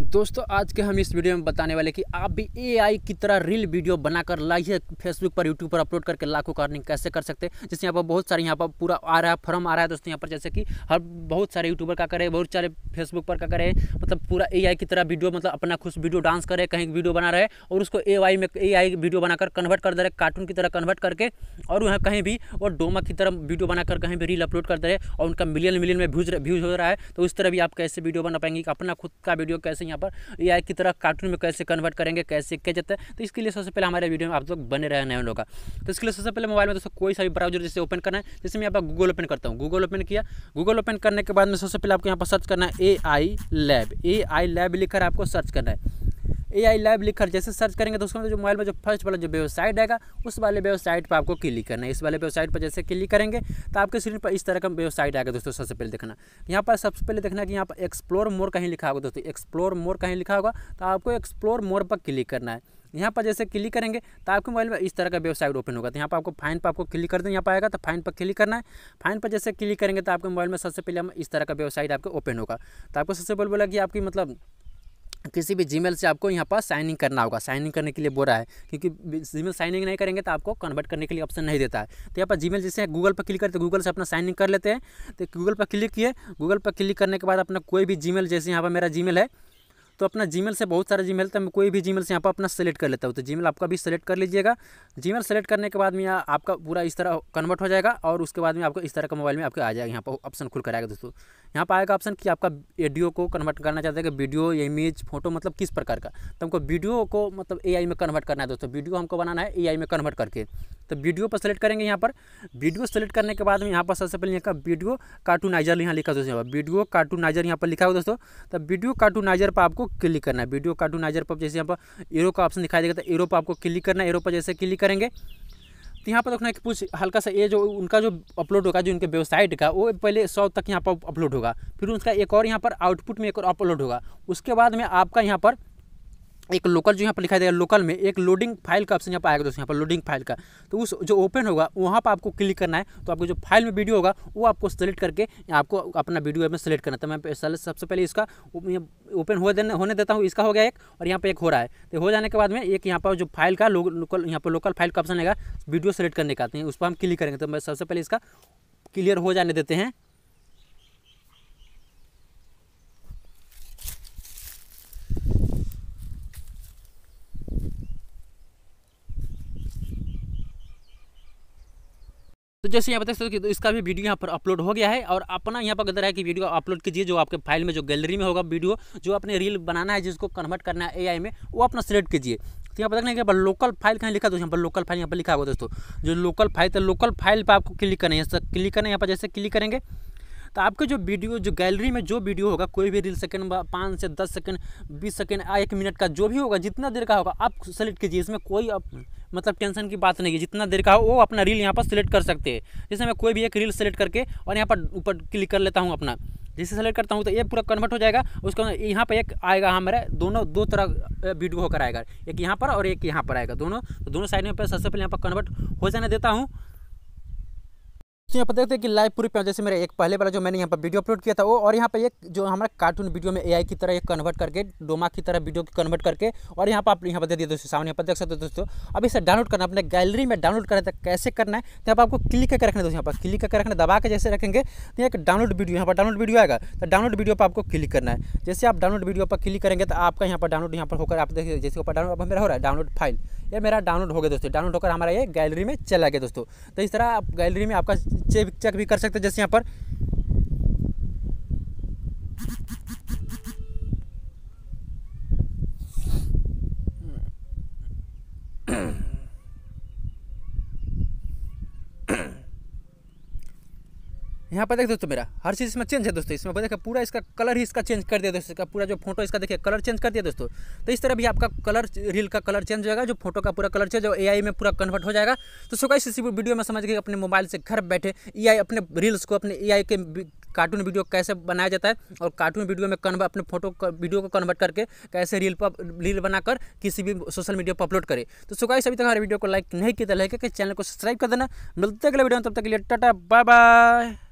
दोस्तों आज के हम इस वीडियो में बताने वाले कि आप भी एआई की तरह रील वीडियो बनाकर लाइए फेसबुक पर यूट्यूब पर अपलोड करके लाखों का अर्निंग कैसे कर सकते हैं जैसे यहाँ पर बहुत सारे यहाँ पर पूरा आ रहा है फॉर्म आ रहा है दोस्तों यहाँ पर जैसे कि हर बहुत सारे यूट्यूबर का करें बहुत सारे फेसबुक पर क्या करें मतलब पूरा ए की तरह वीडियो मतलब अपना खुश वीडियो डांस करे कहीं वीडियो बना रहे और उसको ए में ए वीडियो बनाकर कन्वर्ट कर दे रहे कार्टून की तरह कन्वर्ट करके और वहाँ कहीं भी और डोमा की तरह वीडियो बनाकर कहीं भी रील अपलोड कर दे रहे और उनका मिलियन मिलियन में व्यूज व्यूज हो रहा है तो उस तरह भी आप कैसे वीडियो बना पाएंगे अपना खुद का वीडियो कैसे यहाँ पर ए की तरह कार्टून में कैसे कन्वर्ट करेंगे कैसे क्या जाता है तो इसके लिए सबसे पहले हमारे वीडियो में आप लोग बने रहे नए लोग तो इसके लिए सबसे पहले मोबाइल में दोस्तों कोई सा भी ब्राउजर जैसे ओपन करना है जैसे मैं यहाँ पर गूगल ओपन करता हूँ गूगल ओपन किया गूगल ओपन करने के बाद में सबसे पहले आपको यहाँ पर सर्च करना है ए आई लैब ए आई लैब लिखकर आपको सर्च करना है ए आई लैब लिखकर जैसे सर्च करेंगे तो उसमें जो मोबाइल में जो फर्स्ट वाला जो वेबसाइट आएगा उस वाले वेबसाइट पर आपको क्लिक करना है इस वाले वेबसाइट पर जैसे क्लिक करेंगे तो आपके स्क्रीन पर इस तरह का वेबसाइट आएगा दोस्तों सबसे पहले देखना यहाँ पर सबसे पहले देखना कि यहाँ पर एक्सप्लोर मोर कहीं लिखा होगा दोस्तों एक्सप्लोर मोर कहीं लिखा होगा तो आपको एक्सप्लोर मोर पर क्लिक करना है यहाँ पर जैसे क्लिक करेंगे तो आपके मोबाइल में इस तरह का वेबसाइट ओपन होगा तो यहाँ पर आपको फाइन पर आपको क्लिक कर दें यहाँ पर आएगा तो फाइन पर क्लिक करना है फाइन पर जैसे क्लिक करेंगे तो आपके मोबाइल में सबसे पहले हम इस तरह का वेबसाइट आपके ओपन होगा तो आपको सबसे पहले बोला कि आपकी मतलब किसी भी जीमेल से आपको यहाँ पर साइनिंग करना होगा साइनिंग करने के लिए रहा है क्योंकि जीमेल साइनिंग नहीं करेंगे तो आपको कन्वर्ट करने के लिए ऑप्शन नहीं देता है तो यहाँ पर जीमेल जैसे गूगल पर क्लिक करते हैं गूगल से अपना साइनिंग कर लेते हैं तो गूगल पर क्लिक किए गूगल पर क्लिक करने के बाद अपना कोई भी जीमेल जैसे यहाँ पर मेरा जीमेल है तो अपना जीमेल से बहुत जी जीमेल तो मैं कोई भी जीमेल से यहाँ पर अपना सेलेक्ट कर लेता हूँ तो जीमेल आपका भी सेलेक्ट कर लीजिएगा जीमेल सेलेक्ट करने के बाद में यहाँ आपका पूरा इस तरह कन्वर्ट हो जाएगा और उसके बाद में आपको इस तरह का मोबाइल में आपके आ जाएगा यहाँ पर ऑप्शन खुल कर आएगा दोस्तों यहाँ पर आएगा ऑप्शन कि आपका वीडियो को कन्वर्ट करना चाहते हैं कि वीडियो इमेज फोटो मतलब किस प्रकार का तो हमको वीडियो को मतलब ए में कन्वर्ट करना है दोस्तों वीडियो हमको बनाना है ए में कन्वर्ट करके तो वीडियो पर सेलेक्ट करेंगे यहाँ पर वीडियो सेलेक्ट करने के बाद में यहाँ पर सबसे पहले यहाँ का वीडियो कार्टूनाइजर यहाँ लिखा दोस्तों यहाँ पर वीडियो कार्टूनाइजर यहाँ पर लिखा हुआ दोस्तों तो वीडियो कार्टूनाइजर पर आपको क्लिक करना है वीडियो कार्टूनाइजर पर जैसे यहाँ पर एरो का ऑप्शन दिखाई देगा तो एरो पर आपको क्लिक करना है एरो पर जैसे क्लिक करेंगे तो यहाँ पर देखना कि कुछ हल्का सा ये जो उनका जो अपलोड होगा जो उनके वेबसाइट का वो पहले सौ तक यहाँ पर अपलोड होगा फिर उसका एक और यहाँ पर आउटपुट में एक और अपलोड होगा उसके बाद में आपका यहाँ पर एक लोकल जो यहाँ पर लिखा देगा लोकल में एक लोडिंग फाइल का ऑप्शन यहाँ पर आएगा दोस्तों यहाँ पर लोडिंग फाइल का तो उस जो ओपन होगा वहाँ पर आपको क्लिक करना है तो आपको जो फाइल में वीडियो होगा वो आपको सेलेक्ट करके आपको अपना वीडियो में सेलेक्ट करना है तो मैं सबसे पहले इसका ओपन हो देने होने देता हूँ इसका हो गया एक और यहाँ पर एक हो रहा है तो हो जाने के बाद में एक यहाँ पर जो फाइल का लोकल यहाँ पर लोकल फाइल का ऑप्शन आएगा वीडियो सेलेक्ट करने का तो उस पर हम क्लिक करेंगे तो मैं सबसे पहले इसका क्लियर हो जाने देते हैं जैसे यहाँ बता सकते हो इसका भी वीडियो यहाँ पर अपलोड हो गया है और अपना यहाँ पर गदर है कि वीडियो अपलोड कीजिए जो आपके फाइल में जो गैलरी में होगा वीडियो जो अपने रील बनाना है जिसको कन्वर्ट करना है ए में वो अपना सेलेक्ट कीजिए तो यहाँ पर देखना है लोकल फाइल कहीं लिखा दोस्तों यहाँ पर लोकल फाइल यहाँ पर लिखा होगा दोस्तों जो लोकल फाइल तो लोकल फाइल पर आपको क्लिक करना है क्लिक करना है यहाँ पर जैसे क्लिक करेंगे तो आपके जो वीडियो जो गैलरी में जो वीडियो होगा कोई भी रील सेकंड पाँच से दस सेकंड बीस सेकंड एक मिनट का जो भी होगा जितना देर का होगा आप सेलेक्ट कीजिए इसमें कोई आप मतलब टेंशन की बात नहीं है जितना देर का हो वो अपना रील यहाँ पर सिलेक्ट कर सकते हैं जैसे मैं कोई भी एक रील सेलेक्ट करके और यहाँ पर ऊपर क्लिक कर लेता हूँ अपना जैसे सेलेक्ट करता हूँ तो ये पूरा कन्वर्ट हो जाएगा बाद यहाँ पर एक आएगा हमारे दोनों दो तरह वीडियो होकर आएगा एक यहाँ पर और एक यहाँ पर आएगा दोनों तो दोनों साइड में सबसे पहले यहाँ पर कन्वर्ट हो जाने देता हूँ तो यहाँ पर देखते हैं कि लाइव पूरी पे जैसे मेरा एक पहले वाला जो मैंने यहाँ पर वीडियो अपलोड किया था वो और यहाँ पर एक जो हमारा कार्टून वीडियो में एआई की तरह एक कन्वर्ट करके डोमा की तरह वीडियो की कन्वर्ट करके और यहाँ पर आप यहाँ पर दे दिए दोस्तों सामने यहाँ पर देख सकते हो दोस्तों अब इसे डाउनलोड करना अपने गैलरी में डाउनलोड करना था कैसे करना है तो यहाँ आपको क्लिक करके रखना दोस्तों यहाँ पर क्लिक करके रखना दबा के जैसे रखेंगे तो एक डाउनलोड वीडियो यहाँ पर डाउनलोड वीडियो आएगा तो डाउनलोड वीडियो पर आपको क्लिक करना है जैसे आप डाउनलोड वीडियो पर क्लिक करेंगे तो आपका यहाँ पर डाउनलोड यहाँ पर होकर आप देखिए जैसे ऊपर डाउनलोड अब मेरा हो रहा है डाउनलोड फाइल ये मेरा डाउनलोड हो गया दोस्तों डाउनलोड होकर हमारा ये गैलरी में चला गया दोस्तों तो इस तरह आप गैलरी में आपका चेक भी कर सकते हैं जैसे यहाँ पर यहाँ पर देख दोस्तों मेरा हर चीज़ इसमें चेंज है दोस्तों इसमें देखिए पूरा इसका कलर ही इसका चेंज कर दिया दोस्तों इसका पूरा जो फोटो इसका देखिए कलर चेंज कर दिया दोस्तों तो इस तरह भी आपका कलर रील का कलर चेंज हो जाएगा जो फोटो का पूरा कलर चेंज हो ए में पूरा कन्वर्ट हो जाएगा तो सो गाइस इसी वीडियो में समझ गए अपने मोबाइल से घर बैठे ए अपने रील्स को अपने ए के कार्टून वीडियो कैसे बनाया जाता है और कार्टून वीडियो में कन्वर्ट अपने फोटो वीडियो को कन्वर्ट करके कैसे रील पर रील बनाकर किसी भी सोशल मीडिया पर अपलोड करें तो सो गाइस अभी तक हमारे वीडियो को लाइक नहीं किया तो लाइक चैनल को सब्सक्राइब कर देना मिलते अगले वीडियो में तब तक के लिए टाटा बाय बाय